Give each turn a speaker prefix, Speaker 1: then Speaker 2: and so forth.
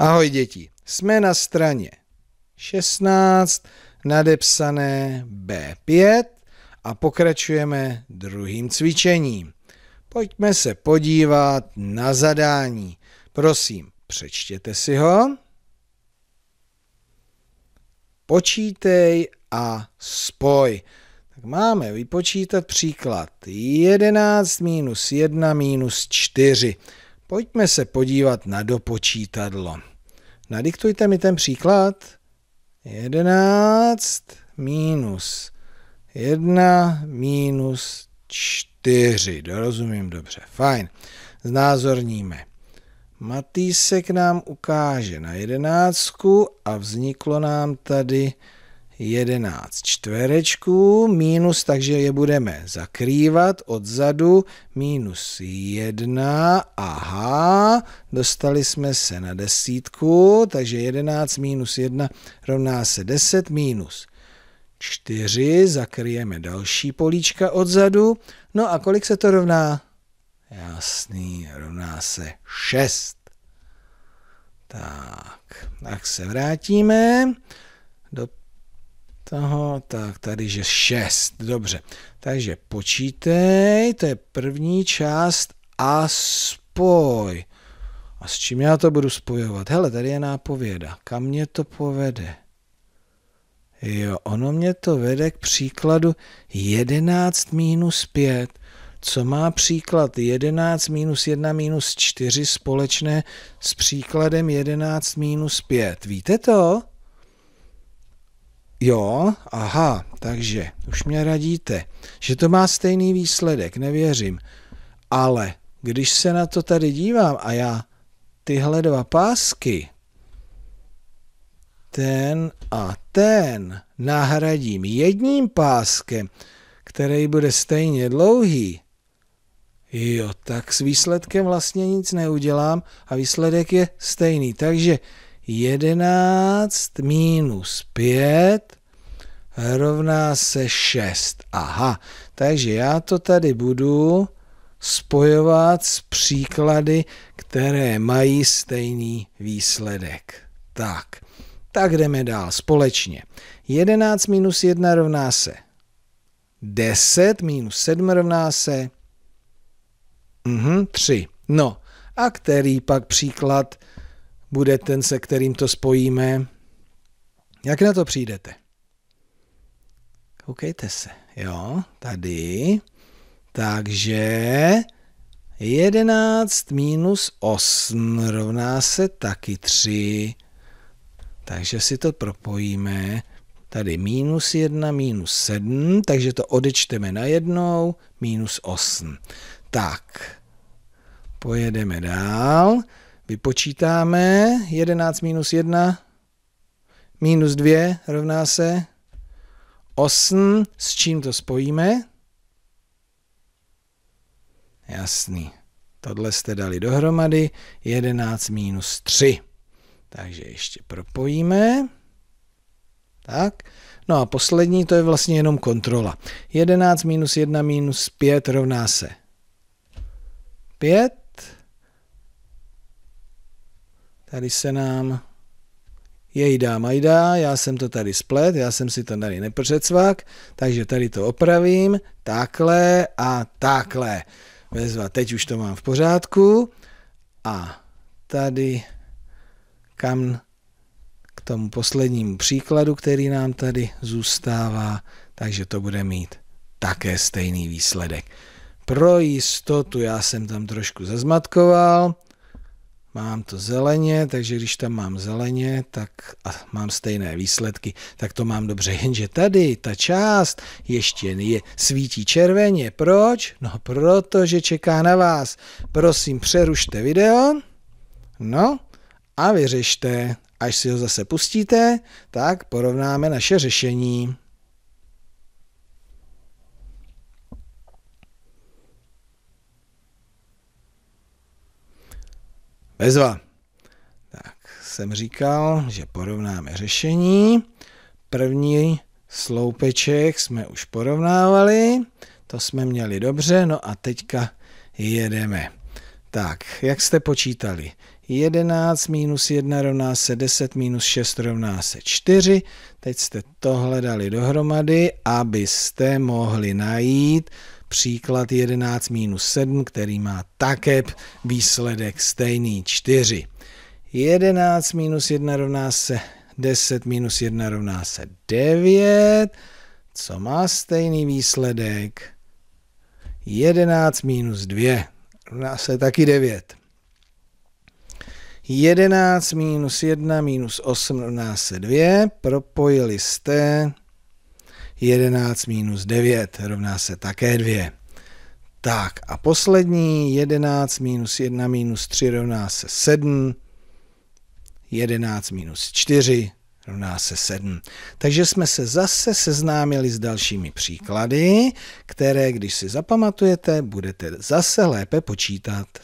Speaker 1: Ahoj děti, jsme na straně 16, nadepsané B5 a pokračujeme druhým cvičením. Pojďme se podívat na zadání. Prosím, přečtěte si ho. Počítej a spoj. Tak máme vypočítat příklad 11 minus 1 minus 4. Pojďme se podívat na dopočítadlo. Nadiktujte mi ten příklad. 11 minus 1 minus 4. Dorozumím dobře, fajn. Znázorníme. Matýsek nám ukáže na jedenáctku a vzniklo nám tady 11 čtverečků, minus, takže je budeme zakrývat odzadu, minus 1, aha, dostali jsme se na desítku, takže 11 minus 1 rovná se 10 minus 4, zakryjeme další políčka odzadu, no a kolik se to rovná? Jasný, rovná se 6. Tak, tak se vrátíme do toho, tak tady, že 6, dobře. Takže počítej, to je první část a spoj. A s čím já to budu spojovat? Hele, tady je nápověda. Kam mě to povede? Jo, ono mě to vede k příkladu 11 minus 5. Co má příklad 11 minus 1 minus 4 společné s příkladem 11 minus 5? Víte to? Jo, aha, takže už mě radíte, že to má stejný výsledek, nevěřím. Ale když se na to tady dívám a já tyhle dva pásky, ten a ten, nahradím jedním páskem, který bude stejně dlouhý, jo, tak s výsledkem vlastně nic neudělám a výsledek je stejný. Takže 11 minus 5 rovná se 6. Aha, takže já to tady budu spojovat s příklady, které mají stejný výsledek. Tak, tak jdeme dál společně. 11 minus 1 rovná se 10 minus 7 rovná se mhm, 3. No a který pak příklad bude ten, se kterým to spojíme. Jak na to přijdete? Koukejte se. Jo, tady. Takže 11 minus 8 rovná se taky 3. Takže si to propojíme. Tady minus 1, minus 7, takže to odečteme na jednou, minus 8. Tak, pojedeme dál. Vypočítáme 11 minus 1 minus 2 rovná se 8. S čím to spojíme? Jasný. Tohle jste dali dohromady 11 minus 3. Takže ještě propojíme. Tak. No a poslední to je vlastně jenom kontrola. 11 minus 1 minus 5 rovná se 5. Tady se nám jejda majda, já jsem to tady splet, já jsem si to tady nepřecvak, takže tady to opravím, takhle a takhle. Vezva, teď už to mám v pořádku a tady kam k tomu poslednímu příkladu, který nám tady zůstává, takže to bude mít také stejný výsledek. Pro jistotu já jsem tam trošku zazmatkoval, mám to zeleně, takže když tam mám zeleně, tak a mám stejné výsledky, tak to mám dobře, jenže tady ta část ještě je, svítí červeně. Proč? No protože čeká na vás. Prosím, přerušte video, no a vyřešte. Až si ho zase pustíte, tak porovnáme naše řešení. Bezva. Tak jsem říkal, že porovnáme řešení. První sloupeček jsme už porovnávali, to jsme měli dobře, no a teďka jedeme. Tak, jak jste počítali? 11 minus 1 rovná se 10 minus 6 rovná se 4. Teď jste tohle dali dohromady, abyste mohli najít příklad 11 minus 7, který má také výsledek stejný 4. 11 minus 1 rovná se 10 minus 1 rovná se 9, co má stejný výsledek 11 minus 2 rovná se taky 9. 11 minus 1 minus 8 rovná se 2, propojili jste 11 minus 9 rovná se také 2. Tak a poslední 11 minus 1 minus 3 rovná se 7. 11 minus 4 rovná se 7. Takže jsme se zase seznámili s dalšími příklady, které, když si zapamatujete, budete zase lépe počítat.